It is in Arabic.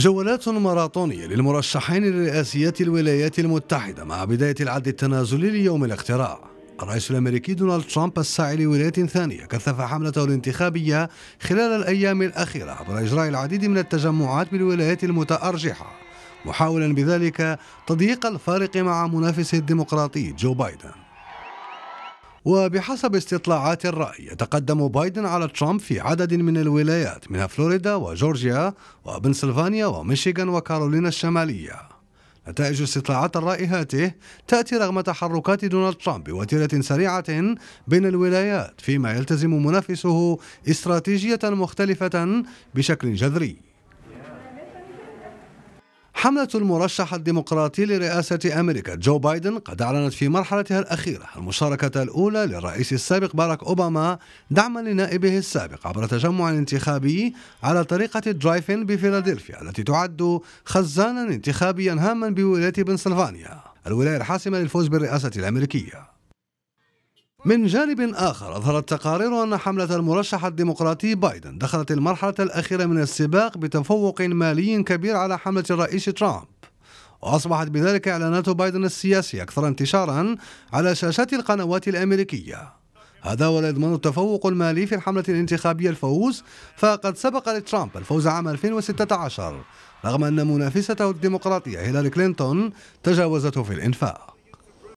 جولات ماراطونية للمرشحين لرئاسيات الولايات المتحدة مع بداية العد التنازلي ليوم الاختراع الرئيس الأمريكي دونالد ترامب الساعي لولاية ثانية كثف حملته الانتخابية خلال الأيام الأخيرة عبر إجراء العديد من التجمعات بالولايات المتأرجحة محاولا بذلك تضييق الفارق مع منافسه الديمقراطي جو بايدن وبحسب استطلاعات الرأي يتقدم بايدن على ترامب في عدد من الولايات منها فلوريدا وجورجيا وبنسلفانيا وميشيغان وكارولينا الشمالية نتائج استطلاعات الرأي هاته تأتي رغم تحركات دونالد ترامب بوتيرة سريعة بين الولايات فيما يلتزم منافسه استراتيجية مختلفة بشكل جذري حملة المرشح الديمقراطي لرئاسة أمريكا جو بايدن قد أعلنت في مرحلتها الأخيرة المشاركة الأولى للرئيس السابق باراك أوباما دعما لنائبه السابق عبر تجمع انتخابي على طريقة درايفين بفيلادلفيا التي تعد خزانا انتخابيا هاما بولاية بنسلفانيا الولاية الحاسمة للفوز بالرئاسة الأمريكية من جانب آخر أظهرت تقارير أن حملة المرشح الديمقراطي بايدن دخلت المرحلة الأخيرة من السباق بتفوق مالي كبير على حملة الرئيس ترامب وأصبحت بذلك إعلانات بايدن السياسي أكثر انتشارا على شاشات القنوات الأمريكية هذا ولا يضمن التفوق المالي في الحملة الانتخابية الفوز فقد سبق لترامب الفوز عام 2016 رغم أن منافسته الديمقراطية هيلاري كلينتون تجاوزته في الإنفاق